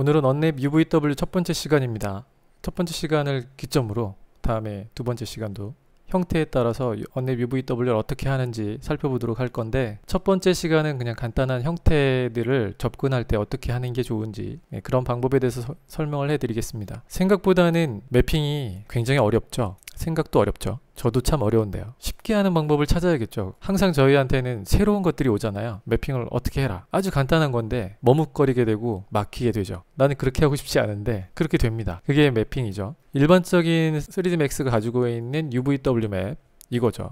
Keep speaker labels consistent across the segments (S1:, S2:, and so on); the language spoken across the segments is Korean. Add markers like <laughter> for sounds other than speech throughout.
S1: 오늘은 언랩 UVW 첫 번째 시간입니다. 첫 번째 시간을 기점으로 다음에 두 번째 시간도 형태에 따라서 언랩 UVW를 어떻게 하는지 살펴보도록 할 건데 첫 번째 시간은 그냥 간단한 형태들을 접근할 때 어떻게 하는 게 좋은지 예, 그런 방법에 대해서 서, 설명을 해드리겠습니다. 생각보다는 매핑이 굉장히 어렵죠. 생각도 어렵죠. 저도 참 어려운데요. 쉽게 하는 방법을 찾아야겠죠. 항상 저희한테는 새로운 것들이 오잖아요. 매핑을 어떻게 해라. 아주 간단한 건데 머뭇거리게 되고 막히게 되죠. 나는 그렇게 하고 싶지 않은데 그렇게 됩니다. 그게 매핑이죠. 일반적인 3D Max가 가지고 있는 UVW 맵 이거죠.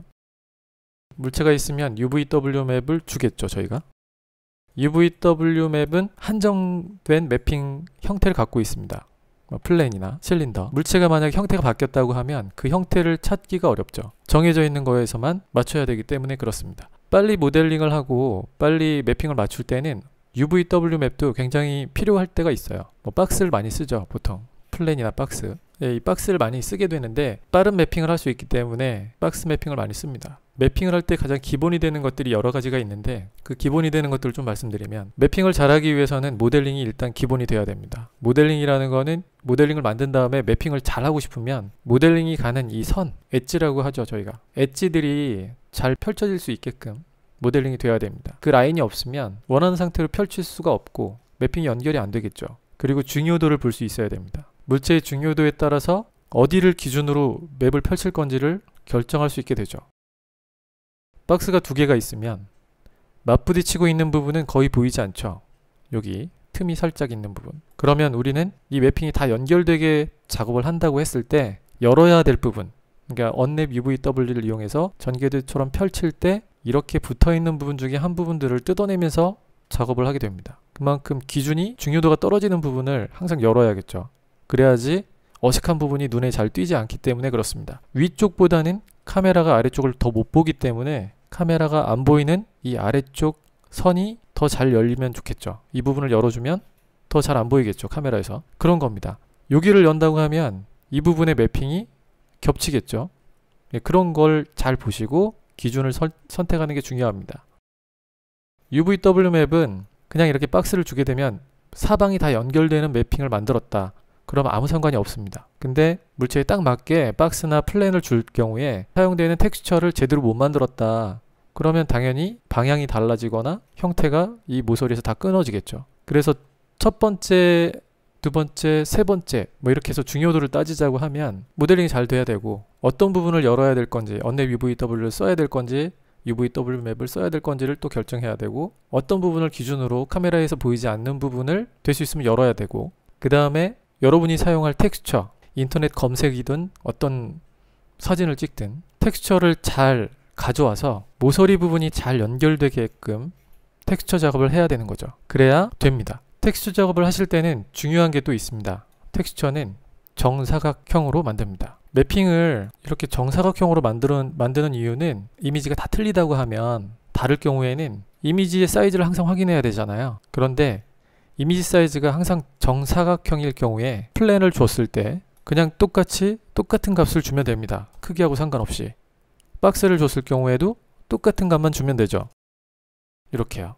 S1: 물체가 있으면 UVW 맵을 주겠죠, 저희가. UVW 맵은 한정된 매핑 형태를 갖고 있습니다. 뭐 플랜이나 실린더 물체가 만약 형태가 바뀌었다고 하면 그 형태를 찾기가 어렵죠 정해져 있는 거에서만 맞춰야 되기 때문에 그렇습니다 빨리 모델링을 하고 빨리 매핑을 맞출 때는 UVW 맵도 굉장히 필요할 때가 있어요 뭐 박스를 많이 쓰죠 보통 플랜이나 박스 예, 이 박스를 많이 쓰게 되는데 빠른 매핑을 할 수 있기 때문에 박스 매핑을 많이 씁니다. 매핑을 할 때 가장 기본이 되는 것들이 여러 가지가 있는데 그 기본이 되는 것들을 좀 말씀드리면 매핑을 잘하기 위해서는 모델링이 일단 기본이 되어야 됩니다. 모델링이라는 거는 모델링을 만든 다음에 매핑을 잘하고 싶으면 모델링이 가는 이 선, 엣지라고 하죠 저희가. 엣지들이 잘 펼쳐질 수 있게끔 모델링이 되어야 됩니다. 그 라인이 없으면 원하는 상태로 펼칠 수가 없고 매핑이 연결이 안 되겠죠. 그리고 중요도를 볼 수 있어야 됩니다. 물체의 중요도에 따라서 어디를 기준으로 맵을 펼칠 건지를 결정할 수 있게 되죠. 박스가 두 개가 있으면 맞부딪히고 있는 부분은 거의 보이지 않죠. 여기 틈이 살짝 있는 부분. 그러면 우리는 이 매핑이 다 연결되게 작업을 한다고 했을 때 열어야 될 부분, 그러니까 언랩 UVW를 이용해서 전개대처럼 펼칠 때 이렇게 붙어 있는 부분 중에 한 부분들을 뜯어내면서 작업을 하게 됩니다. 그만큼 기준이 중요도가 떨어지는 부분을 항상 열어야겠죠. 그래야지 어색한 부분이 눈에 잘 띄지 않기 때문에 그렇습니다. 위쪽보다는 카메라가 아래쪽을 더 못 보기 때문에 카메라가 안 보이는 이 아래쪽 선이 더 잘 열리면 좋겠죠. 이 부분을 열어주면 더 잘 안 보이겠죠. 카메라에서. 그런 겁니다. 여기를 연다고 하면 이 부분의 매핑이 겹치겠죠. 예, 그런 걸 잘 보시고 기준을 선, 선택하는 게 중요합니다. UVW 맵은 그냥 이렇게 박스를 주게 되면 사방이 다 연결되는 매핑을 만들었다. 그럼 아무 상관이 없습니다. 근데 물체에 딱 맞게 박스나 플랜을 줄 경우에 사용되는 텍스처를 제대로 못 만들었다. 그러면 당연히 방향이 달라지거나 형태가 이 모서리에서 다 끊어지겠죠. 그래서 첫 번째, 두 번째, 세 번째 뭐 이렇게 해서 중요도를 따지자고 하면 모델링이 잘 돼야 되고 어떤 부분을 열어야 될 건지 언내 UVW를 써야 될 건지 UVW 맵을 써야 될 건지를 또 결정해야 되고 어떤 부분을 기준으로 카메라에서 보이지 않는 부분을 될 수 있으면 열어야 되고 그 다음에 여러분이 사용할 텍스처, 인터넷 검색이든 어떤 사진을 찍든 텍스처를 잘 가져와서 모서리 부분이 잘 연결되게끔 텍스처 작업을 해야 되는 거죠. 그래야 됩니다. 텍스처 작업을 하실 때는 중요한 게 또 있습니다. 텍스처는 정사각형으로 만듭니다. 매핑을 이렇게 정사각형으로 만드는, 만드는 이유는 이미지가 다 틀리다고 하면 다를 경우에는 이미지의 사이즈를 항상 확인해야 되잖아요. 그런데 이미지 사이즈가 항상 정사각형일 경우에 플랜을 줬을 때 그냥 똑같이 똑같은 값을 주면 됩니다. 크기하고 상관없이. 박스를 줬을 경우에도 똑같은 값만 주면 되죠. 이렇게요.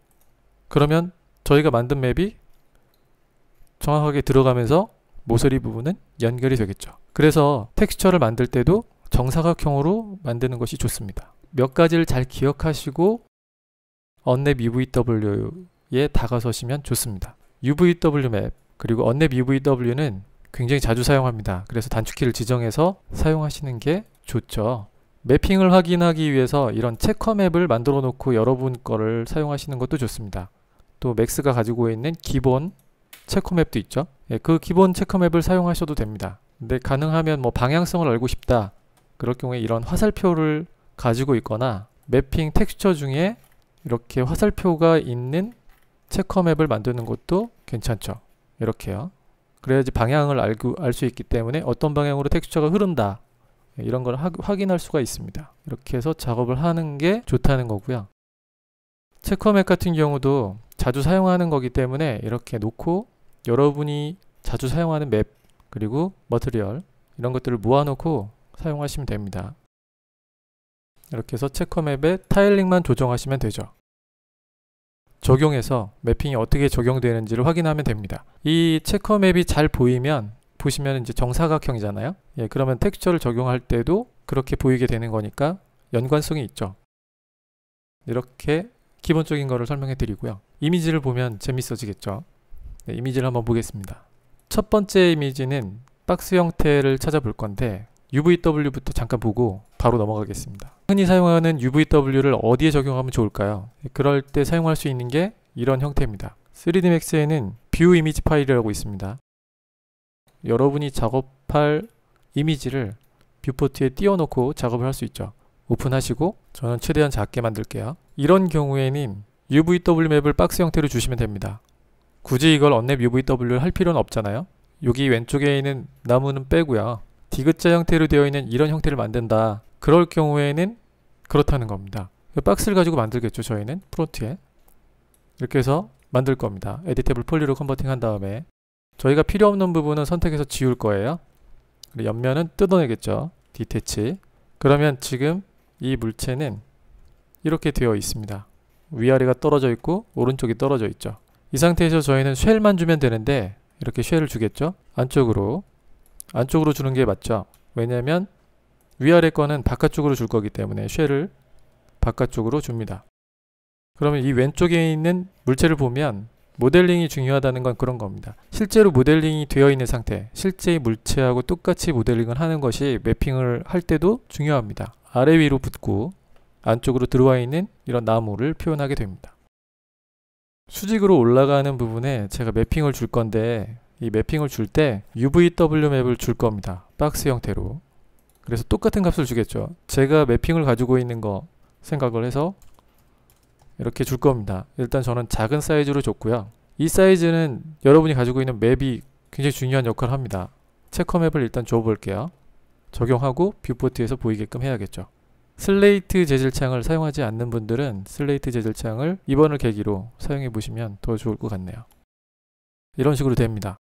S1: 그러면 저희가 만든 맵이 정확하게 들어가면서 모서리 부분은 연결이 되겠죠. 그래서 텍스처를 만들 때도 정사각형으로 만드는 것이 좋습니다. 몇 가지를 잘 기억하시고 언랩 EVW에 다가서시면 좋습니다. UVW 맵 그리고 언맵 UVW는 굉장히 자주 사용합니다. 그래서 단축키를 지정해서 사용하시는 게 좋죠. 매핑을 확인하기 위해서 이런 체커 맵을 만들어 놓고 여러분 거를 사용하시는 것도 좋습니다. 또 맥스가 가지고 있는 기본 체커 맵도 있죠. 예, 그 기본 체커 맵을 사용하셔도 됩니다. 근데 가능하면 뭐 방향성을 알고 싶다. 그럴 경우에 이런 화살표를 가지고 있거나 매핑 텍스처 중에 이렇게 화살표가 있는 체커맵을 만드는 것도 괜찮죠. 이렇게요. 그래야지 방향을 알 수 있기 때문에 어떤 방향으로 텍스처가 흐른다. 예, 이런 걸 하, 확인할 수가 있습니다. 이렇게 해서 작업을 하는 게 좋다는 거고요. 체커맵 같은 경우도 자주 사용하는 거기 때문에 이렇게 놓고 여러분이 자주 사용하는 맵 그리고 머트리얼 이런 것들을 모아놓고 사용하시면 됩니다. 이렇게 해서 체커맵의 타일링만 조정하시면 되죠. 적용해서 매핑이 어떻게 적용되는지를 확인하면 됩니다. 이 체커 맵이 잘 보이면 보시면 이제 정사각형이잖아요. 예, 그러면 텍스처를 적용할 때도 그렇게 보이게 되는 거니까 연관성이 있죠. 이렇게 기본적인 거를 설명해 드리고요. 이미지를 보면 재밌어지겠죠. 네, 이미지를 한번 보겠습니다. 첫 번째 이미지는 박스 형태를 찾아볼 건데 UVW부터 잠깐 보고 바로 넘어가겠습니다. 흔히 사용하는 UVW를 어디에 적용하면 좋을까요? 그럴 때 사용할 수 있는 게 이런 형태입니다. 3D Max에는 뷰 이미지 파일이라고 있습니다. 여러분이 작업할 이미지를 뷰포트에 띄워놓고 작업을 할 수 있죠. 오픈하시고 저는 최대한 작게 만들게요. 이런 경우에는 UVW 맵을 박스 형태로 주시면 됩니다. 굳이 이걸 언랩 UVW를 할 필요는 없잖아요. 여기 왼쪽에 있는 나무는 빼고요. 디귿자 형태로 되어 있는 이런 형태를 만든다. 그럴 경우에는 그렇다는 겁니다. 그 박스를 가지고 만들겠죠. 저희는 프론트에 이렇게 해서 만들 겁니다. 에디테블 폴리로 컨버팅 한 다음에 저희가 필요 없는 부분은 선택해서 지울 거예요. 옆면은 뜯어내겠죠. 디테치. 그러면 지금 이 물체는 이렇게 되어 있습니다. 위아래가 떨어져 있고 오른쪽이 떨어져 있죠. 이 상태에서 저희는 쉘만 주면 되는데 이렇게 쉘을 주겠죠. 안쪽으로 안쪽으로 주는 게 맞죠. 왜냐면 위아래 거는 바깥쪽으로 줄 거기 때문에 쉘을 바깥쪽으로 줍니다. 그러면 이 왼쪽에 있는 물체를 보면 모델링이 중요하다는 건 그런 겁니다. 실제로 모델링이 되어 있는 상태, 실제 물체하고 똑같이 모델링을 하는 것이 매핑을 할 때도 중요합니다. 아래 위로 붙고 안쪽으로 들어와 있는 이런 나무를 표현하게 됩니다. 수직으로 올라가는 부분에 제가 매핑을 줄 건데 이 매핑을 줄 때 UVW 맵을 줄 겁니다. 박스 형태로. 그래서 똑같은 값을 주겠죠. 제가 매핑을 가지고 있는 거 생각을 해서 이렇게 줄 겁니다. 일단 저는 작은 사이즈로 줬고요. 이 사이즈는 여러분이 가지고 있는 맵이 굉장히 중요한 역할을 합니다. 체커맵을 일단 줘볼게요. 적용하고 뷰포트에서 보이게끔 해야겠죠. 슬레이트 재질창을 사용하지 않는 분들은 슬레이트 재질창을 이번을 계기로 사용해 보시면 더 좋을 것 같네요. 이런 식으로 됩니다.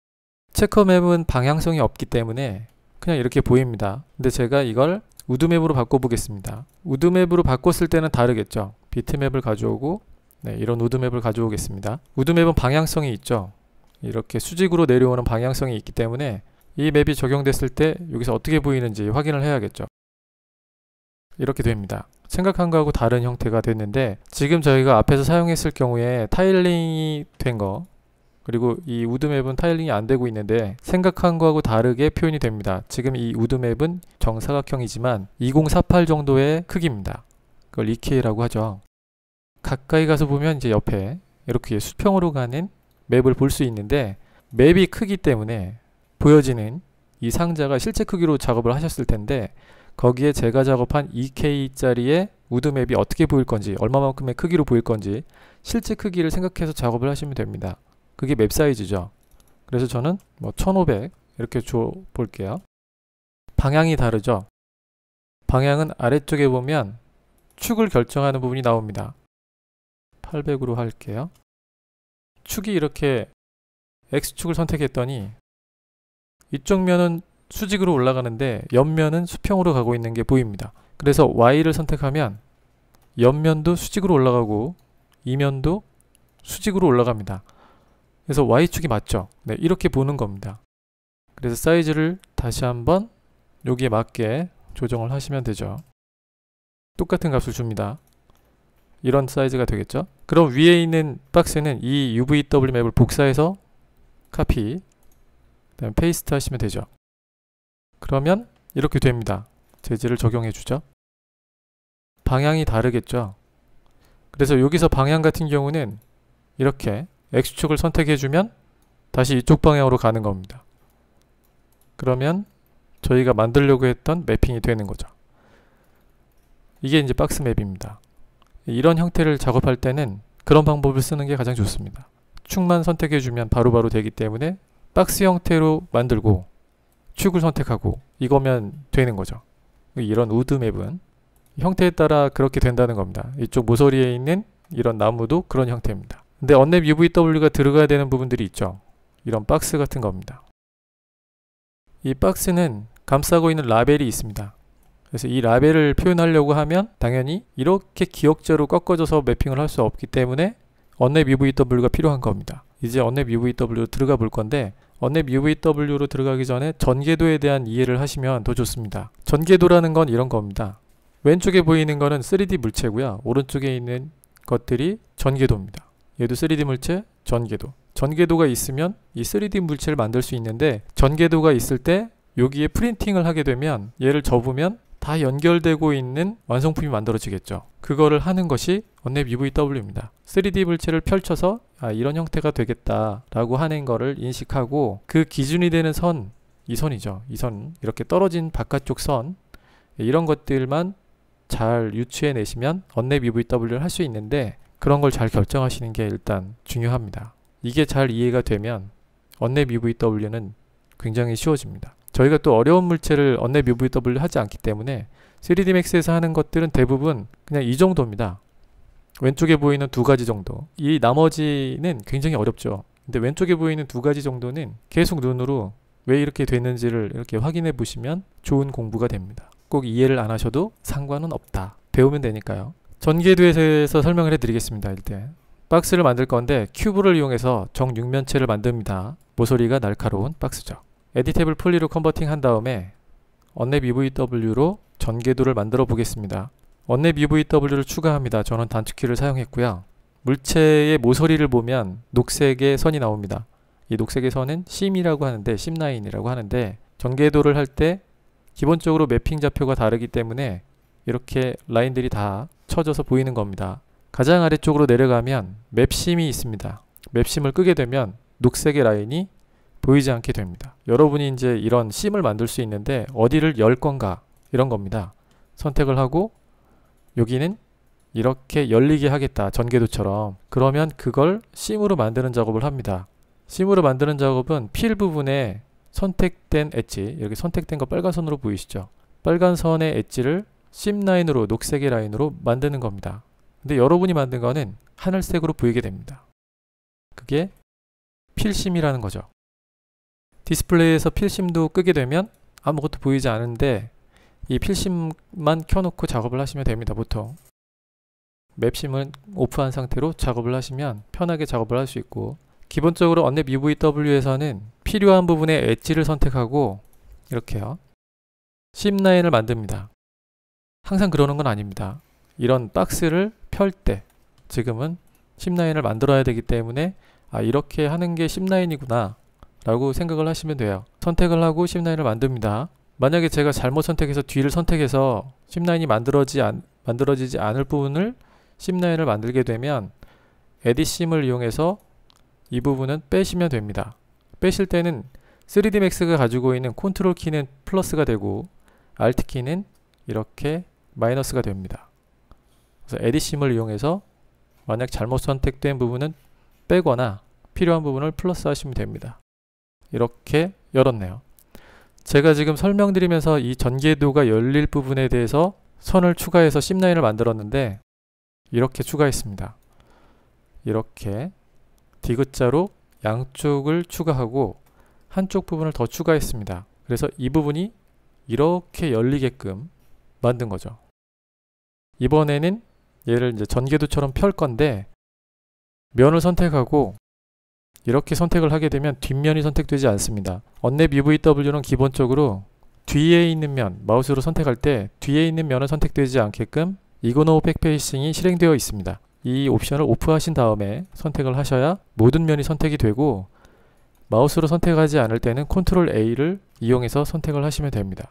S1: 체커맵은 방향성이 없기 때문에 그냥 이렇게 보입니다. 근데 제가 이걸 우드맵으로 바꿔보겠습니다. 우드맵으로 바꿨을 때는 다르겠죠. 비트맵을 가져오고 네, 이런 우드맵을 가져오겠습니다. 우드맵은 방향성이 있죠. 이렇게 수직으로 내려오는 방향성이 있기 때문에 이 맵이 적용됐을 때 여기서 어떻게 보이는지 확인을 해야겠죠. 이렇게 됩니다. 생각한 거하고 다른 형태가 됐는데 지금 저희가 앞에서 사용했을 경우에 타일링이 된거 그리고 이 우드맵은 타일링이 안 되고 있는데 생각한 거하고 다르게 표현이 됩니다. 지금 이 우드맵은 정사각형이지만 2048 정도의 크기입니다. 그걸 EK라고 하죠. 가까이 가서 보면 이제 옆에 이렇게 수평으로 가는 맵을 볼 수 있는데 맵이 크기 때문에 보여지는 이 상자가 실제 크기로 작업을 하셨을 텐데 거기에 제가 작업한 2K짜리의 우드맵이 어떻게 보일 건지 얼마만큼의 크기로 보일 건지 실제 크기를 생각해서 작업을 하시면 됩니다. 그게 맵 사이즈죠. 그래서 저는 뭐1500 이렇게 줘 볼게요. 방향이 다르죠. 방향은 아래쪽에 보면 축을 결정하는 부분이 나옵니다. 800으로 할게요. 축이 이렇게 X축을 선택했더니 이쪽 면은 수직으로 올라가는데 옆면은 수평으로 가고 있는 게 보입니다. 그래서 Y를 선택하면 옆면도 수직으로 올라가고 이면도 수직으로 올라갑니다. 그래서 Y축이 맞죠? 네, 이렇게 보는 겁니다. 그래서 사이즈를 다시 한번 여기에 맞게 조정을 하시면 되죠. 똑같은 값을 줍니다. 이런 사이즈가 되겠죠? 그럼 위에 있는 박스는 이 UVW 맵을 복사해서 카피, 그다음 페이스트 하시면 되죠. 그러면 이렇게 됩니다. 재질을 적용해 주죠. 방향이 다르겠죠. 그래서 여기서 방향 같은 경우는 이렇게 X축을 선택해주면 다시 이쪽 방향으로 가는 겁니다. 그러면 저희가 만들려고 했던 매핑이 되는 거죠. 이게 이제 박스 맵입니다. 이런 형태를 작업할 때는 그런 방법을 쓰는 게 가장 좋습니다. 축만 선택해주면 바로바로 바로 되기 때문에 박스 형태로 만들고 축을 선택하고 이거면 되는 거죠. 이런 우드 맵은 형태에 따라 그렇게 된다는 겁니다. 이쪽 모서리에 있는 이런 나무도 그런 형태입니다. 근데 언랩 UVW가 들어가야 되는 부분들이 있죠. 이런 박스 같은 겁니다. 이 박스는 감싸고 있는 라벨이 있습니다. 그래서 이 라벨을 표현하려고 하면 당연히 이렇게 기억자로 꺾어져서 매핑을 할 수 없기 때문에 언랩 UVW가 필요한 겁니다. 이제 언랩 UVW로 들어가 볼 건데 언랩 UVW로 들어가기 전에 전개도에 대한 이해를 하시면 더 좋습니다. 전개도라는 건 이런 겁니다. 왼쪽에 보이는 거는 3D 물체고요. 오른쪽에 있는 것들이 전개도입니다. 얘도 3D 물체, 전개도전개도가 있으면 이 3D 물체를 만들 수 있는데 전개도가 있을 때 여기에 프린팅을 하게 되면 얘를 접으면 다 연결되고 있는 완성품이 만들어지겠죠. 그거를 하는 것이 언랩 UVW입니다. 3D 물체를 펼쳐서 아, 이런 형태가 되겠다라고 하는 거를 인식하고 그 기준이 되는 선, 이 선이죠. 이 선, 이렇게 떨어진 바깥쪽 선, 이런 것들만 잘 유추해 내시면 언랩 UVW를 할 수 있는데 그런 걸 잘 결정하시는 게 일단 중요합니다. 이게 잘 이해가 되면 언랩 UVW는 e 굉장히 쉬워집니다. 저희가 또 어려운 물체를 언랩 UVW e 하지 않기 때문에 3D Max에서 하는 것들은 대부분 그냥 이 정도입니다. 왼쪽에 보이는 두 가지 정도. 이 나머지는 굉장히 어렵죠. 근데 왼쪽에 보이는 두 가지 정도는 계속 눈으로 왜 이렇게 됐는지를 이렇게 확인해 보시면 좋은 공부가 됩니다. 꼭 이해를 안 하셔도 상관은 없다. 배우면 되니까요. 전개도에서 설명을 해드리겠습니다. 일단 박스를 만들 건데 큐브를 이용해서 정육면체를 만듭니다. 모서리가 날카로운 박스죠. 에디테블 풀리로 컨버팅 한 다음에 언랩 EVW로 전개도를 만들어 보겠습니다. 언랩 EVW를 추가합니다. 저는 단축키를 사용했고요. 물체의 모서리를 보면 녹색의 선이 나옵니다. 이 녹색의 선은 심이라고 하는데 심라인이라고 하는데 전개도를 할 때 기본적으로 매핑 좌표가 다르기 때문에 이렇게 라인들이 다 쳐져서 보이는 겁니다. 가장 아래쪽으로 내려가면 맵심이 있습니다. 맵심을 끄게 되면 녹색의 라인이 보이지 않게 됩니다. 여러분이 이제 이런 심을 만들 수 있는데 어디를 열 건가 이런 겁니다. 선택을 하고 여기는 이렇게 열리게 하겠다 전개도처럼 그러면 그걸 심으로 만드는 작업을 합니다. 심으로 만드는 작업은 필 부분에 선택된 엣지 이렇게 선택된 거 빨간 선으로 보이시죠? 빨간 선의 엣지를 심 라인으로 녹색의 라인으로 만드는 겁니다. 근데 여러분이 만든 거는 하늘색으로 보이게 됩니다. 그게 필심이라는 거죠. 디스플레이에서 필심도 끄게 되면 아무것도 보이지 않은데 이 필심만 켜놓고 작업을 하시면 됩니다. 보통 맵심은 오프한 상태로 작업을 하시면 편하게 작업을 할 수 있고 기본적으로 언랩 UVW에서는 필요한 부분에 엣지를 선택하고 이렇게요. 심 라인을 만듭니다. 항상 그러는 건 아닙니다. 이런 박스를 펼 때 지금은 10라인을 만들어야 되기 때문에 아 이렇게 하는 게 10라인이구나 라고 생각을 하시면 돼요. 선택을 하고 10라인을 만듭니다. 만약에 제가 잘못 선택해서 뒤를 선택해서 10라인이 만들어지 안, 만들어지지 않을 부분을 10라인을 만들게 되면 에디심을 이용해서 이 부분은 빼시면 됩니다. 빼실 때는 3D Max가 가지고 있는 컨트롤 키는 플러스가 되고 Alt 키는 이렇게 마이너스가 됩니다. 그래서 에디심을 이용해서 만약 잘못 선택된 부분은 빼거나 필요한 부분을 플러스 하시면 됩니다. 이렇게 열었네요. 제가 지금 설명드리면서 이 전개도가 열릴 부분에 대해서 선을 추가해서 씹라인을 만들었는데 이렇게 추가했습니다. 이렇게 D자로 양쪽을 추가하고 한쪽 부분을 더 추가했습니다. 그래서 이 부분이 이렇게 열리게끔 만든 거죠. 이번에는 얘를 이제 전개도처럼 펼 건데 면을 선택하고 이렇게 선택을 하게 되면 뒷면이 선택되지 않습니다. 언랩 UVW는 기본적으로 뒤에 있는 면, 마우스로 선택할 때 뒤에 있는 면은 선택되지 않게끔 이고노 백페이싱이 실행되어 있습니다. 이 옵션을 오프하신 다음에 선택을 하셔야 모든 면이 선택이 되고 마우스로 선택하지 않을 때는 컨트롤 A를 이용해서 선택을 하시면 됩니다.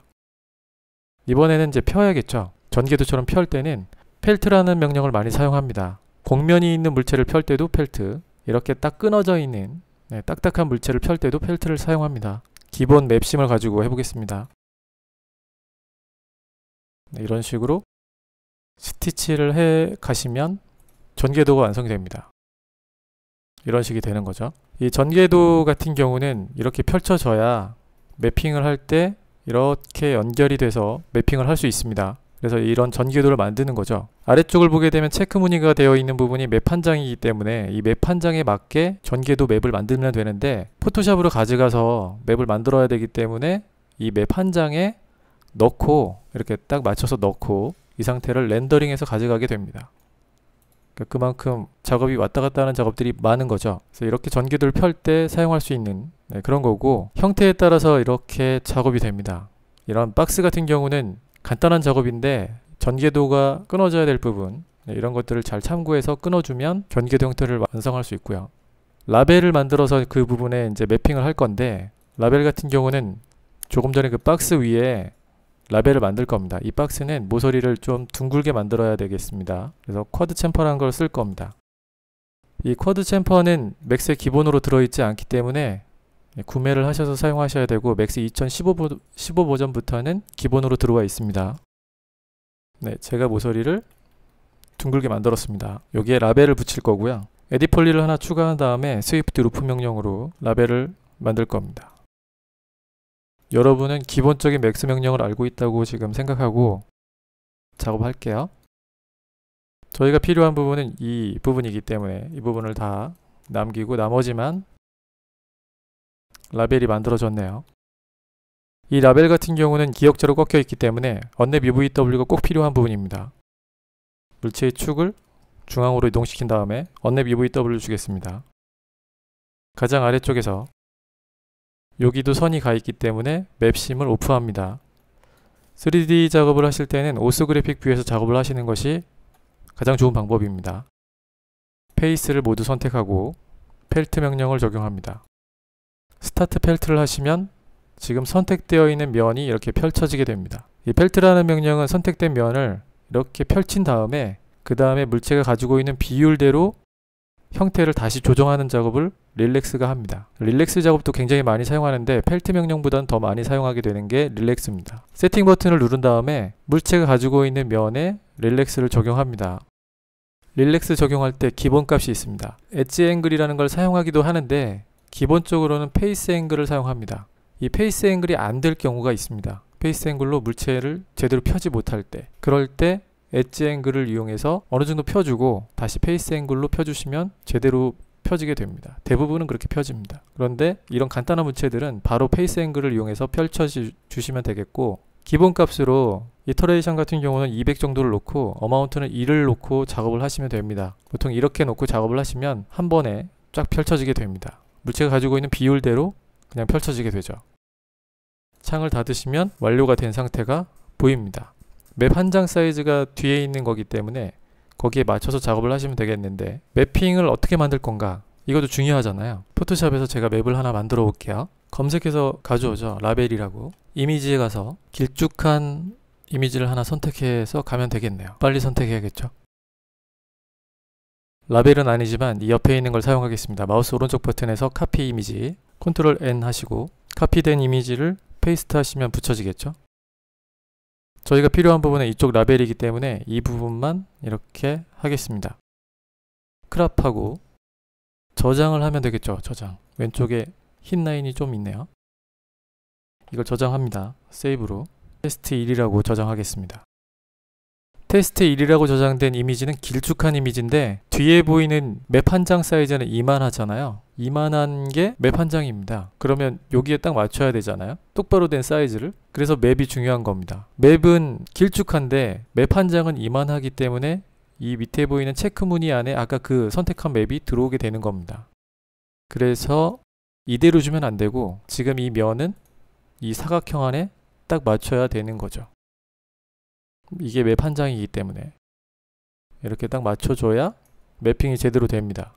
S1: 이번에는 이제 펴야겠죠. 전개도처럼 펼 때는 펠트라는 명령을 많이 사용합니다. 곡면이 있는 물체를 펼 때도 펠트, 이렇게 딱 끊어져 있는 네, 딱딱한 물체를 펼 때도 펠트를 사용합니다. 기본 맵심을 가지고 해보겠습니다. 네, 이런 식으로 스티치를 해 가시면 전개도가 완성 됩니다. 이런 식이 되는 거죠. 이 전개도 같은 경우는 이렇게 펼쳐져야 매핑을 할 때 이렇게 연결이 돼서 매핑을 할 수 있습니다. 그래서 이런 전기도를 만드는 거죠. 아래쪽을 보게 되면 체크 무늬가 되어 있는 부분이 맵 한 장이기 때문에 이 맵 한 장에 맞게 전개도 맵을 만들면 되는데 포토샵으로 가져가서 맵을 만들어야 되기 때문에 이 맵 한 장에 넣고 이렇게 딱 맞춰서 넣고 이 상태를 렌더링해서 가져가게 됩니다. 그러니까 그만큼 작업이 왔다 갔다 하는 작업들이 많은 거죠. 그래서 이렇게 전기도를 펼 때 사용할 수 있는 네, 그런 거고 형태에 따라서 이렇게 작업이 됩니다. 이런 박스 같은 경우는 간단한 작업인데 전개도가 끊어져야 될 부분 네, 이런 것들을 잘 참고해서 끊어주면 전개도 형태를 완성할 수 있고요. 라벨을 만들어서 그 부분에 이제 매핑을 할 건데 라벨 같은 경우는 조금 전에 그 박스 위에 라벨을 만들 겁니다. 이 박스는 모서리를 좀 둥글게 만들어야 되겠습니다. 그래서 쿼드 챔퍼라는 걸 쓸 겁니다. 이 쿼드 챔퍼는 맥스의 기본으로 들어있지 않기 때문에 네, 구매를 하셔서 사용하셔야 되고 맥스 2015 버전부터는 기본으로 들어와 있습니다. 네, 제가 모서리를 둥글게 만들었습니다.
S2: 여기에 라벨을
S1: 붙일 거고요. 에디폴리를 하나 추가한 다음에 스위프트 루프 명령으로 라벨을 만들 겁니다. 여러분은 기본적인 맥스 명령을 알고 있다고 지금 생각하고 작업할게요. 저희가 필요한 부분은 이 부분이기 때문에 이 부분을 다 남기고 나머지만 라벨이 만들어졌네요. 이 라벨 같은 경우는 기억자로 꺾여 있기 때문에 언랩 UVW가 꼭 필요한 부분입니다. 물체의 축을 중앙으로 이동시킨 다음에 언랩 UVW를 주겠습니다. 가장 아래쪽에서 여기도 선이 가 있기 때문에 맵심을 오프합니다. 3D 작업을 하실 때는 오스 그래픽 뷰에서 작업을 하시는 것이 가장 좋은 방법입니다. 페이스를 모두 선택하고 펠트 명령을 적용합니다. 스타트 펠트를 하시면 지금 선택되어 있는 면이 이렇게 펼쳐지게 됩니다. 이 펠트라는 명령은 선택된 면을 이렇게 펼친 다음에 그 다음에 물체가 가지고 있는 비율대로 형태를 다시 조정하는 작업을 릴렉스가 합니다. 릴렉스 작업도 굉장히 많이 사용하는데 펠트 명령보다는 더 많이 사용하게 되는 게 릴렉스입니다. 세팅 버튼을 누른 다음에 물체가 가지고 있는 면에 릴렉스를 적용합니다. 릴렉스 적용할 때 기본값이 있습니다. 엣지 앵글이라는 걸 사용하기도 하는데 기본적으로는 페이스 앵글을 사용합니다. 이 페이스 앵글이 안 될 경우가 있습니다. 페이스 앵글로 물체를 제대로 펴지 못할 때 그럴 때 엣지 앵글을 이용해서 어느 정도 펴주고 다시 페이스 앵글로 펴주시면 제대로 펴지게 됩니다. 대부분은 그렇게 펴집니다. 그런데 이런 간단한 물체들은 바로 페이스 앵글을 이용해서 펼쳐 주시면 되겠고 기본값으로 이터레이션 같은 경우는 200 정도를 놓고 어마운트는 1을 놓고 작업을 하시면 됩니다. 보통 이렇게 놓고 작업을 하시면 한 번에 쫙 펼쳐지게 됩니다. 물체가 가지고 있는 비율대로 그냥 펼쳐지게 되죠. 창을 닫으시면 완료가 된 상태가 보입니다. 맵 한 장 사이즈가 뒤에 있는 거기 때문에 거기에 맞춰서 작업을 하시면 되겠는데 맵핑을 어떻게 만들 건가 이것도 중요하잖아요. 포토샵에서 제가 맵을 하나 만들어 볼게요. 검색해서 가져오죠. 라벨이라고. 이미지에 가서 길쭉한 이미지를 하나 선택해서 가면 되겠네요. 빨리 선택해야겠죠. 라벨은 아니지만 이 옆에 있는 걸 사용하겠습니다. 마우스 오른쪽 버튼에서 카피 이미지 컨트롤 N 하시고 카피된 이미지를 페이스트 하시면 붙여지겠죠. 저희가 필요한 부분은 이쪽 라벨이기 때문에 이 부분만 이렇게 하겠습니다. 크랍하고 저장을 하면 되겠죠. 저장. 왼쪽에 흰 라인이 좀 있네요. 이걸 저장합니다. 세이브로 테스트 1이라고 저장하겠습니다. 테스트 1이라고 저장된 이미지는 길쭉한 이미지인데 뒤에 보이는 맵 한 장 사이즈는 이만하잖아요. 이만한 게 맵 한 장입니다. 그러면 여기에 딱 맞춰야 되잖아요. 똑바로 된 사이즈를. 그래서 맵이 중요한 겁니다. 맵은 길쭉한데 맵 한 장은 이만하기 때문에 이 밑에 보이는 체크 무늬 안에 아까 그 선택한 맵이 들어오게 되는 겁니다. 그래서 이대로 주면 안 되고 지금 이 면은 이 사각형 안에 딱 맞춰야 되는 거죠. 이게 맵 한 장이기 때문에 이렇게 딱 맞춰줘야 맵핑이 제대로 됩니다.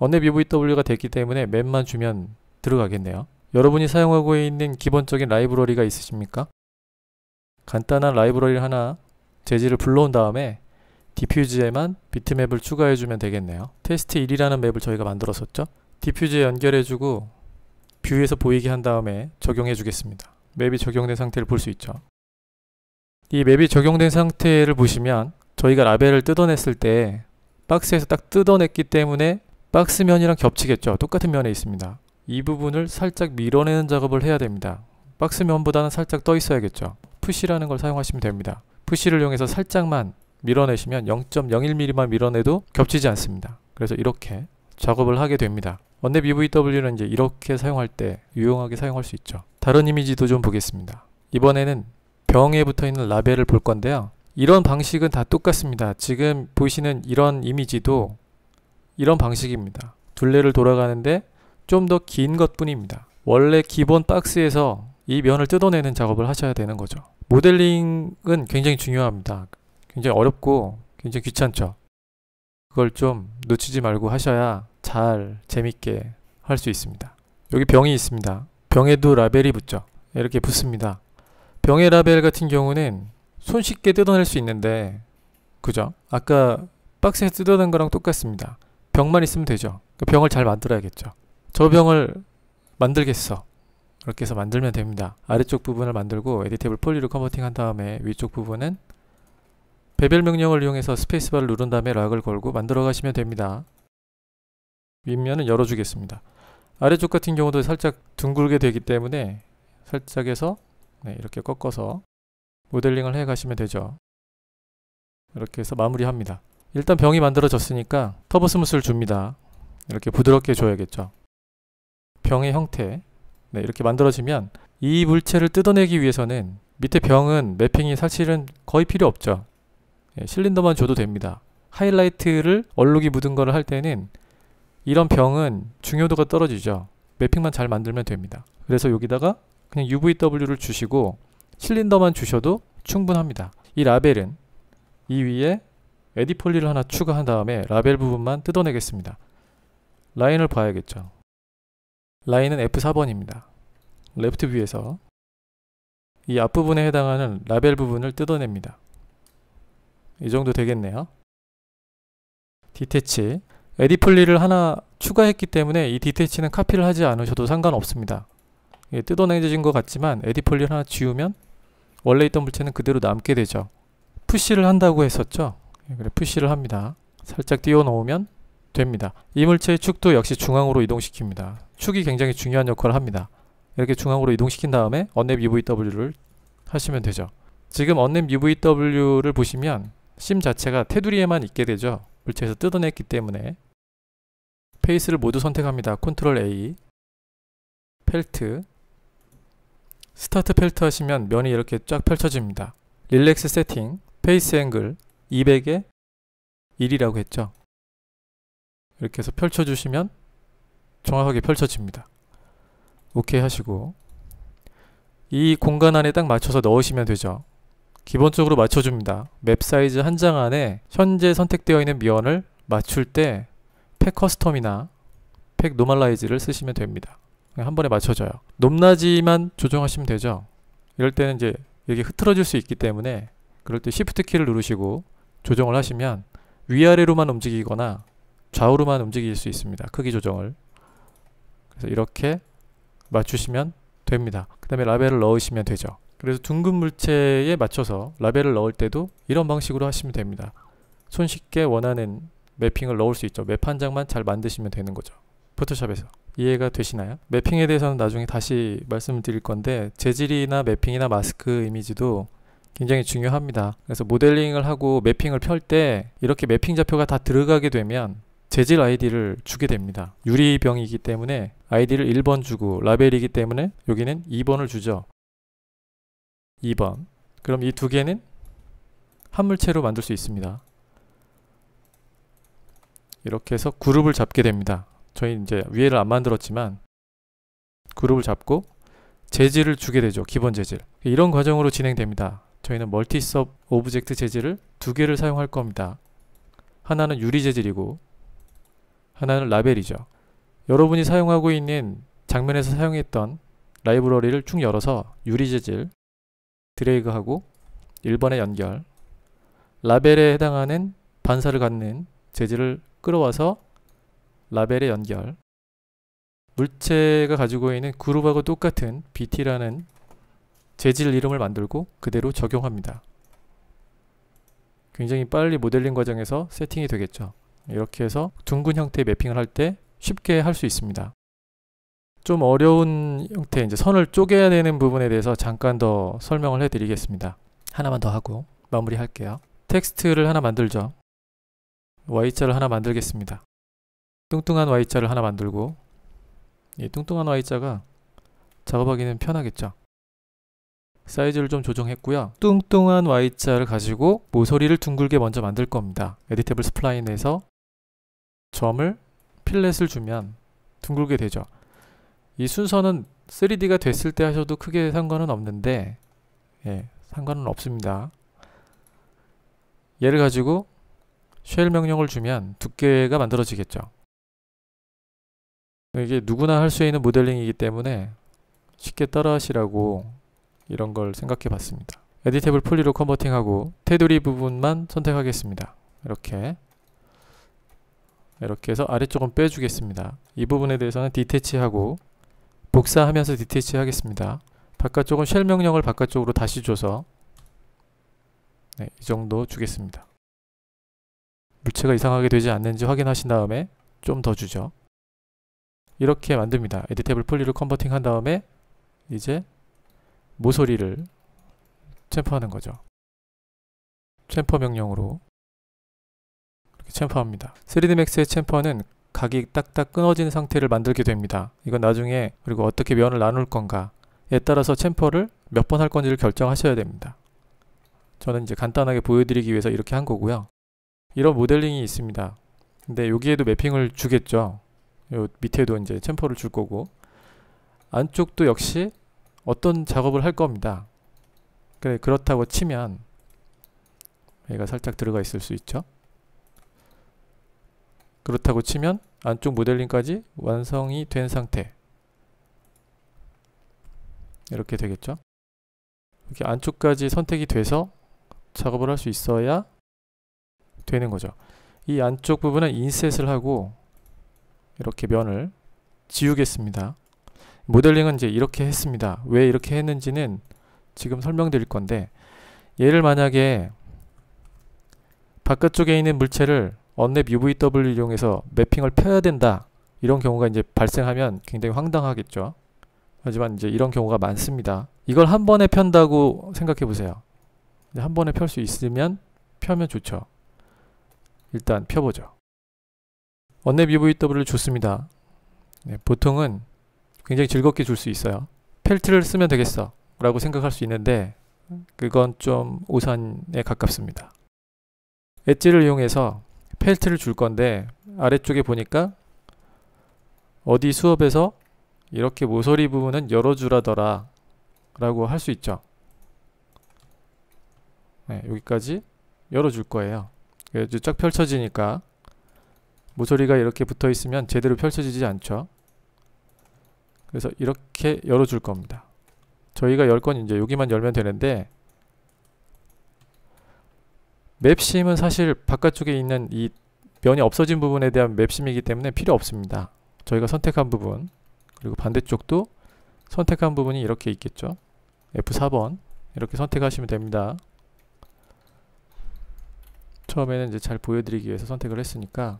S1: 언앱 UVW가 됐기 때문에 맵만 주면 들어가겠네요. 여러분이 사용하고 있는 기본적인 라이브러리가 있으십니까? 간단한 라이브러리를 하나 재질을 불러온 다음에 디퓨즈에만 비트맵을 추가해주면 되겠네요. 테스트 1이라는 맵을 저희가 만들었었죠. 디퓨즈에 연결해주고 뷰에서 보이게 한 다음에 적용해주겠습니다. 맵이 적용된 상태를 볼 수 있죠. 이 맵이 적용된 상태를 보시면 저희가 라벨을 뜯어냈을 때 박스에서 딱 뜯어냈기 때문에 박스 면이랑 겹치겠죠 똑같은 면에 있습니다 이 부분을 살짝 밀어내는 작업을 해야 됩니다 박스 면보다는 살짝 떠 있어야겠죠 푸시라는 걸 사용하시면 됩니다 푸시를 이용해서 살짝만 밀어내시면 0.01mm만 밀어내도 겹치지 않습니다 그래서 이렇게 작업을 하게 됩니다 원랩 EVW는 이제 이렇게 사용할 때 유용하게 사용할 수 있죠 다른 이미지도 좀 보겠습니다 이번에는 병에 붙어 있는 라벨을 볼 건데요. 이런 방식은 다 똑같습니다. 지금 보시는 이런 이미지도 이런 방식입니다. 둘레를 돌아가는데 좀 더 긴 것 뿐입니다. 원래 기본 박스에서 이 면을 뜯어내는 작업을 하셔야 되는 거죠. 모델링은 굉장히 중요합니다. 굉장히 어렵고 굉장히 귀찮죠. 그걸 좀 놓치지 말고 하셔야 잘 재밌게 할 수 있습니다. 여기 병이 있습니다. 병에도 라벨이 붙죠. 이렇게 붙습니다. 병의 라벨 같은 경우는 손쉽게 뜯어낼 수 있는데 그죠? 아까 박스에 뜯어낸 거랑 똑같습니다. 병만 있으면 되죠. 그러니까 병을 잘 만들어야겠죠. 저 병을 만들겠어. 이렇게 해서 만들면 됩니다. 아래쪽 부분을 만들고 에디테이블 폴리로 컨버팅 한 다음에 위쪽 부분은 배별 명령을 이용해서 스페이스바를 누른 다음에 락을 걸고 만들어 가시면 됩니다. 윗면은 열어주겠습니다. 아래쪽 같은 경우도 살짝 둥글게 되기 때문에 살짝 해서 네, 이렇게 꺾어서 모델링을 해 가시면 되죠. 이렇게 해서 마무리합니다. 일단 병이 만들어졌으니까 터보 스무스를 줍니다. 이렇게 부드럽게 줘야겠죠. 병의 형태 네, 이렇게 만들어지면 이 물체를 뜯어내기 위해서는 밑에 병은 매핑이 사실은 거의 필요 없죠. 네, 실린더만 줘도 됩니다. 하이라이트를 얼룩이 묻은 거를 할 때는 이런 병은 중요도가 떨어지죠. 매핑만 잘 만들면 됩니다. 그래서 여기다가 그냥 UVW를 주시고 실린더만 주셔도 충분합니다. 이 라벨은 이 위에 에디폴리를 하나 추가한 다음에 라벨 부분만 뜯어내겠습니다. 라인을 봐야겠죠. 라인은 F4번입니다. 레프트 뷰에서 이 앞부분에 해당하는 라벨 부분을 뜯어냅니다. 이 정도 되겠네요. 디테치 에디폴리를 하나 추가했기 때문에 이 디테치는 카피를 하지 않으셔도 상관없습니다. 예, 뜯어내진 것 같지만 에디폴리를 하나 지우면 원래 있던 물체는 그대로 남게 되죠. 푸시를 한다고 했었죠. 예, 그래 푸시를 합니다. 살짝 띄워놓으면 됩니다. 이 물체의 축도 역시 중앙으로 이동시킵니다. 축이 굉장히 중요한 역할을 합니다. 이렇게 중앙으로 이동시킨 다음에 언랩 UVW를 하시면 되죠. 지금 언랩 UVW를 보시면 심 자체가 테두리에만 있게 되죠. 물체에서 뜯어냈기 때문에 페이스를 모두 선택합니다. 컨트롤 A 펠트 스타트 펠트 하시면 면이 이렇게 쫙 펼쳐집니다. 릴렉스 세팅, 페이스 앵글 200에 1이라고 했죠. 이렇게 해서 펼쳐주시면 정확하게 펼쳐집니다. 오케이 하시고 이 공간 안에 딱 맞춰서 넣으시면 되죠. 기본적으로 맞춰줍니다. 맵 사이즈 한 장 안에 현재 선택되어 있는 면을 맞출 때 팩 커스텀이나 팩 노멀라이즈를 쓰시면 됩니다. 한 번에 맞춰져요 높낮이만 조정하시면 되죠. 이럴 때는 이제 여기 흐트러질 수 있기 때문에 그럴 때 Shift 키를 누르시고 조정을 하시면 위아래로만 움직이거나 좌우로만 움직일 수 있습니다. 크기 조정을. 그래서 이렇게 맞추시면 됩니다. 그 다음에 라벨을 넣으시면 되죠. 그래서 둥근 물체에 맞춰서 라벨을 넣을 때도 이런 방식으로 하시면 됩니다. 손쉽게 원하는 매핑을 넣을 수 있죠. 맵 한 장만 잘 만드시면 되는 거죠. 포토샵에서. 이해가 되시나요? 매핑에 대해서는 나중에 다시 말씀을 드릴 건데 재질이나 매핑이나 마스크 이미지도 굉장히 중요합니다. 그래서 모델링을 하고 매핑을 펼 때 이렇게 매핑 좌표가 다 들어가게 되면 재질 아이디를 주게 됩니다. 유리병이기 때문에 아이디를 1번 주고 라벨이기 때문에 여기는 2번을 주죠. 2번. 그럼 이 두 개는 한 물체로 만들 수 있습니다. 이렇게 해서 그룹을 잡게 됩니다. 저희 이제 위에를 안 만들었지만 그룹을 잡고 재질을 주게 되죠. 기본 재질. 이런 과정으로 진행됩니다. 저희는 멀티 서브 오브젝트 재질을 두 개를 사용할 겁니다. 하나는 유리 재질이고 하나는 라벨이죠. 여러분이 사용하고 있는 장면에서 사용했던 라이브러리를 쭉 열어서 유리 재질 드래그하고 1번에 연결 라벨에 해당하는 반사를 갖는 재질을 끌어와서 라벨의 연결 물체가 가지고 있는 그룹하고 똑같은 BT라는 재질 이름을 만들고 그대로 적용합니다. 굉장히 빨리 모델링 과정에서 세팅이 되겠죠. 이렇게 해서 둥근 형태의 매핑을 할 때 쉽게 할 수 있습니다. 좀 어려운 형태, 이제 선을 쪼개야 되는 부분에 대해서 잠깐 더 설명을 해드리겠습니다.
S2: 하나만 더 하고
S1: 마무리할게요. 텍스트를 하나 만들죠. Y자를 하나 만들겠습니다. 뚱뚱한 Y자를 하나 만들고 이 뚱뚱한 Y자가 작업하기는 편하겠죠. 사이즈를 좀 조정했고요. 뚱뚱한 Y자를 가지고 모서리를 둥글게 먼저 만들 겁니다. 에디테블 스플라인에서 점을 필렛을 주면 둥글게 되죠. 이 순서는 3D가 됐을 때 하셔도 크게 상관은 없는데 예, 상관은 없습니다. 얘를 가지고 쉘 명령을 주면 두께가 만들어지겠죠. 이게 누구나 할 수 있는 모델링이기 때문에 쉽게 따라하시라고 이런 걸 생각해 봤습니다. 에디테블 폴리로 컨버팅하고 테두리 부분만 선택하겠습니다. 이렇게 이렇게 해서 아래쪽은 빼주겠습니다. 이 부분에 대해서는 디테치하고 복사하면서 디테치 하겠습니다. 바깥쪽은 쉘 명령을 바깥쪽으로 다시 줘서 네, 이 정도 주겠습니다. 물체가 이상하게 되지 않는지 확인하신 다음에 좀 더 주죠. 이렇게 만듭니다. 에디테이블 폴리를 컨버팅 한 다음에 이제 모서리를 챔퍼하는 거죠. 챔퍼 명령으로 이렇게 챔퍼합니다. 3D Max의 챔퍼는 각이 딱딱 끊어진 상태를 만들게 됩니다. 이건 나중에 그리고 어떻게 면을 나눌 건가에 따라서 챔퍼를 몇 번 할 건지를 결정하셔야 됩니다. 저는 이제 간단하게 보여드리기 위해서 이렇게 한 거고요. 이런 모델링이 있습니다. 근데 여기에도 매핑을 주겠죠. 요 밑에도 이제 챔퍼를 줄 거고 안쪽도 역시 어떤 작업을 할 겁니다. 그래 그렇다고 치면 얘가 살짝 들어가 있을 수 있죠. 그렇다고 치면 안쪽 모델링까지 완성이 된 상태 이렇게 되겠죠. 이렇게 안쪽까지 선택이 돼서 작업을 할 수 있어야 되는 거죠. 이 안쪽 부분은 인셋을 하고 이렇게 면을 지우겠습니다. 모델링은 이제 이렇게 했습니다. 왜 이렇게 했는지는 지금 설명드릴 건데 얘를 만약에 바깥쪽에 있는 물체를 언랩 UVW를 이용해서 매핑을 펴야 된다 이런 경우가 이제 발생하면 굉장히 황당하겠죠. 하지만 이제 이런 경우가 많습니다. 이걸 한 번에 편다고 생각해 보세요. 한 번에 펼 수 있으면 펴면 좋죠. 일단 펴보죠. 원내 BVW를 줬습니다. 네, 보통은 굉장히 즐겁게 줄 수 있어요. 펠트를 쓰면 되겠어 라고 생각할 수 있는데 그건 좀 오산에 가깝습니다. 엣지를 이용해서 펠트를 줄 건데 아래쪽에 보니까 어디 수업에서 이렇게 모서리 부분은 열어주라더라 라고 할 수 있죠. 네, 여기까지 열어줄 거예요. 쫙 펼쳐지니까 모서리가 이렇게 붙어 있으면 제대로 펼쳐지지 않죠 그래서 이렇게 열어줄 겁니다 저희가 열 건 이제 여기만 열면 되는데 맵심은 사실 바깥쪽에 있는 이 면이 없어진 부분에 대한 맵심이기 때문에 필요 없습니다 저희가 선택한 부분 그리고 반대쪽도 선택한 부분이 이렇게 있겠죠 F4번 이렇게 선택하시면 됩니다 처음에는 이제 잘 보여드리기 위해서 선택을 했으니까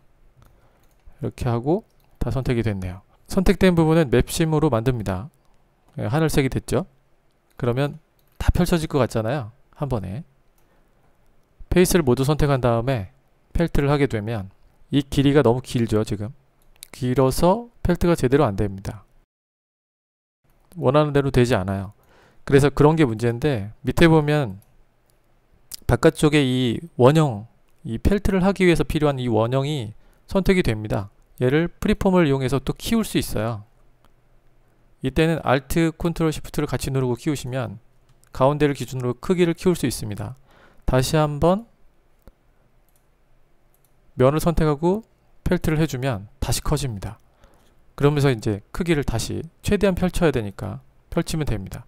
S1: 이렇게 하고 다 선택이 됐네요 선택된 부분은 맵심으로 만듭니다 예, 하늘색이 됐죠 그러면 다 펼쳐질 것 같잖아요 한 번에 페이스를 모두 선택한 다음에 펠트를 하게 되면 이 길이가 너무 길죠 지금 길어서 펠트가 제대로 안 됩니다 원하는 대로 되지 않아요 그래서 그런 게 문제인데 밑에 보면 바깥쪽에 이 원형 이 펠트를 하기 위해서 필요한 이 원형이 선택이 됩니다 얘를 프리폼을 이용해서 또 키울 수 있어요 이때는 Alt, Ctrl, Shift를 같이 누르고 키우시면 가운데를 기준으로 크기를 키울 수 있습니다 다시 한번 면을 선택하고 펠트를 해주면 다시 커집니다 그러면서 이제 크기를 다시 최대한 펼쳐야 되니까 펼치면 됩니다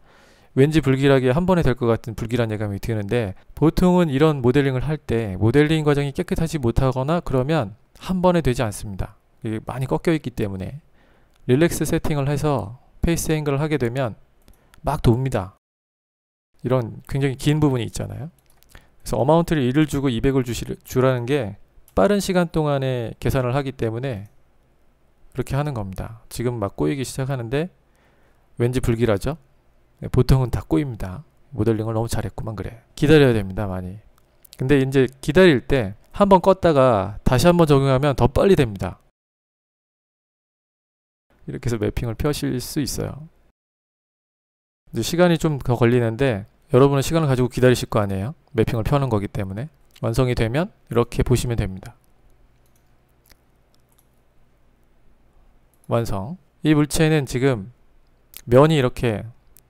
S1: 왠지 불길하게 한 번에 될 것 같은 불길한 예감이 드는데 보통은 이런 모델링을 할 때 모델링 과정이 깨끗하지 못하거나 그러면 한 번에 되지 않습니다 많이 꺾여 있기 때문에 릴렉스 세팅을 해서 페이스 앵글을 하게 되면 막 돕니다. 이런 굉장히 긴 부분이 있잖아요. 그래서 어마운트를 1을 주고 200을 주 주라는 게 빠른 시간 동안에 계산을 하기 때문에 그렇게 하는 겁니다. 지금 막 꼬이기 시작하는데 왠지 불길하죠? 네, 보통은 다 꼬입니다. 모델링을 너무 잘했구만 그래. 기다려야 됩니다, 많이. 근데 이제 기다릴 때 한번 껐다가 다시 한번 적용하면 더 빨리 됩니다. 이렇게 해서 매핑을 펴실 수 있어요. 이제 시간이 좀 더 걸리는데 여러분은 시간을 가지고 기다리실 거 아니에요? 매핑을 펴는 거기 때문에 완성이 되면 이렇게 보시면 됩니다. 완성 이 물체는 지금 면이 이렇게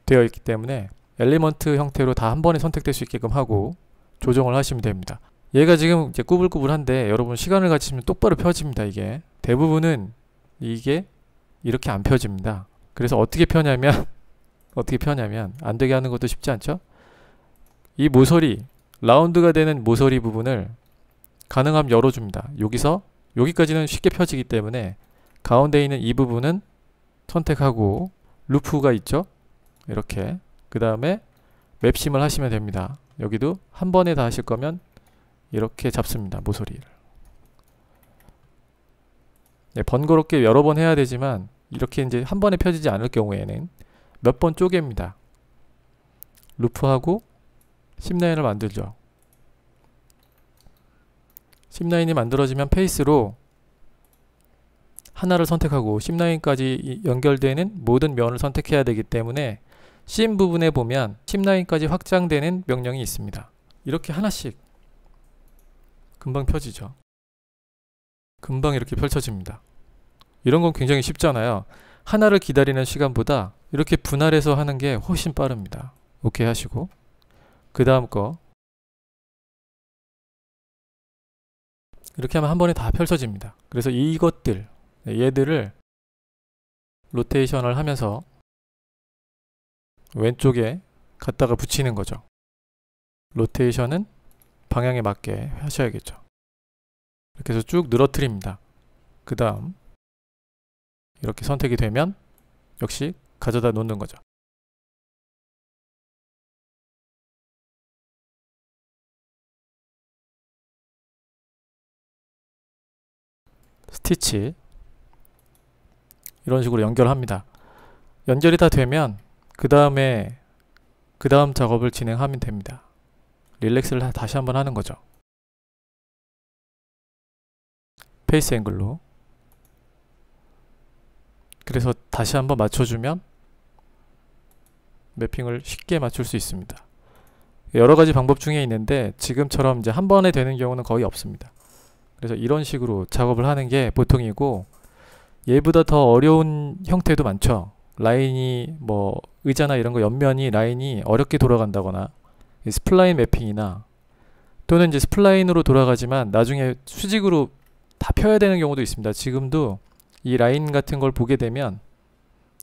S1: 되어 있기 때문에 엘리먼트 형태로 다 한 번에 선택될 수 있게끔 하고 조정을 하시면 됩니다. 얘가 지금 이제 꾸불꾸불한데 여러분 시간을 가지시면 똑바로 펴집니다 이게 대부분은 이게 이렇게 안 펴집니다. 그래서 어떻게 펴냐면 <laughs> 어떻게 펴냐면 안 되게 하는 것도 쉽지 않죠? 이 모서리 라운드가 되는 모서리 부분을 가능함 열어줍니다. 여기서 여기까지는 쉽게 펴지기 때문에 가운데 있는 이 부분은 선택하고 루프가 있죠? 이렇게 그 다음에 맵심을 하시면 됩니다. 여기도 한 번에 다 하실 거면 이렇게 잡습니다. 모서리를 네, 번거롭게 여러 번 해야 되지만 이렇게 이제 한 번에 펴지지 않을 경우에는 몇 번 쪼갭니다. 루프하고 십9인을 만들죠. 십9인이 만들어지면 페이스로 하나를 선택하고 십9인까지 연결되는 모든 면을 선택해야 되기 때문에 씬 부분에 보면 십9인까지 확장되는 명령이 있습니다. 이렇게 하나씩 금방 펴지죠. 금방 이렇게 펼쳐집니다. 이런 건 굉장히 쉽잖아요. 하나를 기다리는 시간보다 이렇게 분할해서 하는 게 훨씬 빠릅니다. 오케이 하시고 그 다음 거 이렇게 하면 한 번에 다 펼쳐집니다. 그래서 이것들 얘들을 로테이션을 하면서 왼쪽에 갖다가 붙이는 거죠. 로테이션은 방향에 맞게 하셔야겠죠. 이렇게 해서 쭉 늘어뜨립니다. 그 다음 이렇게 선택이 되면 역시 가져다 놓는 거죠. 스티치 이런 식으로 연결합니다. 연결이 다 되면 그 다음에 그 다음 작업을 진행하면 됩니다. 릴렉스를 다시 한번 하는 거죠. 페이스 앵글로 그래서 다시 한번 맞춰주면 매핑을 쉽게 맞출 수 있습니다. 여러 가지 방법 중에 있는데 지금처럼 이제 한 번에 되는 경우는 거의 없습니다. 그래서 이런 식으로 작업을 하는 게 보통이고 얘보다 더 어려운 형태도 많죠. 라인이 뭐 의자나 이런 거 옆면이 라인이 어렵게 돌아간다거나 스플라인 매핑이나 또는 이제 스플라인으로 돌아가지만 나중에 수직으로 다 펴야 되는 경우도 있습니다. 지금도 이 라인 같은 걸 보게 되면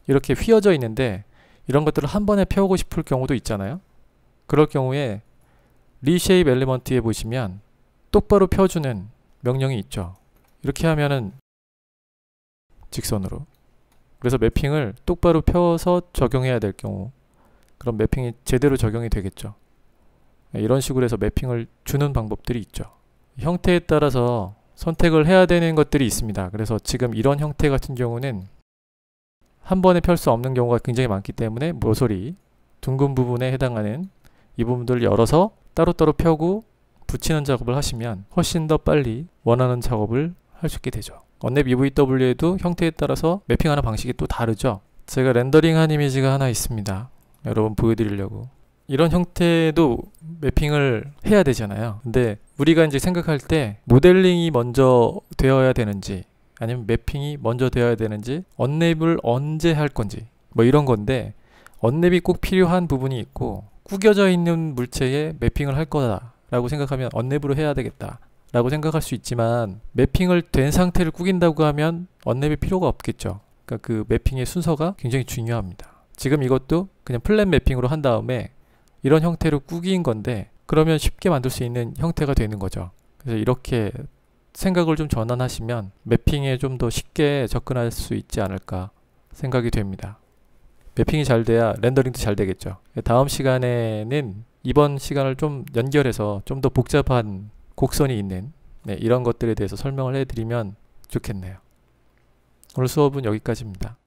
S1: 이렇게 휘어져 있는데 이런 것들을 한 번에 펴고 싶을 경우도 있잖아요 그럴 경우에 리쉐입 엘리먼트에 보시면 똑바로 펴주는 명령이 있죠 이렇게 하면은 직선으로 그래서 매핑을 똑바로 펴서 적용해야 될 경우 그럼 매핑이 제대로 적용이 되겠죠 네, 이런 식으로 해서 매핑을 주는 방법들이 있죠 형태에 따라서 선택을 해야 되는 것들이 있습니다. 그래서 지금 이런 형태 같은 경우는 한 번에 펼 수 없는 경우가 굉장히 많기 때문에 모서리, 둥근 부분에 해당하는 이 부분들을 열어서 따로따로 펴고 붙이는 작업을 하시면 훨씬 더 빨리 원하는 작업을 할 수 있게 되죠. 언랩 EVW에도 형태에 따라서 매핑하는 방식이 또 다르죠. 제가 렌더링한 이미지가 하나 있습니다. 여러분 보여드리려고. 이런 형태도 매핑을 해야 되잖아요. 근데 우리가 이제 생각할 때 모델링이 먼저 되어야 되는지 아니면 매핑이 먼저 되어야 되는지 언랩을 언제 할 건지 뭐 이런 건데 언랩이 꼭 필요한 부분이 있고 꾸겨져 있는 물체에 매핑을 할 거다라고 생각하면 언랩으로 해야 되겠다. 라고 생각할 수 있지만 매핑을 된 상태를 꾸긴다고 하면 언랩이 필요가 없겠죠. 그러니까 그 매핑의 순서가 굉장히 중요합니다. 지금 이것도 그냥 플랫 매핑으로 한 다음에 이런 형태로 꾸긴 건데 그러면 쉽게 만들 수 있는 형태가 되는 거죠. 그래서 이렇게 생각을 좀 전환하시면 매핑에 좀 더 쉽게 접근할 수 있지 않을까 생각이 됩니다. 매핑이 잘 돼야 렌더링도 잘 되겠죠. 다음 시간에는 이번 시간을 좀 연결해서 좀 더 복잡한 곡선이 있는 네, 이런 것들에 대해서 설명을 해드리면 좋겠네요. 오늘 수업은 여기까지입니다.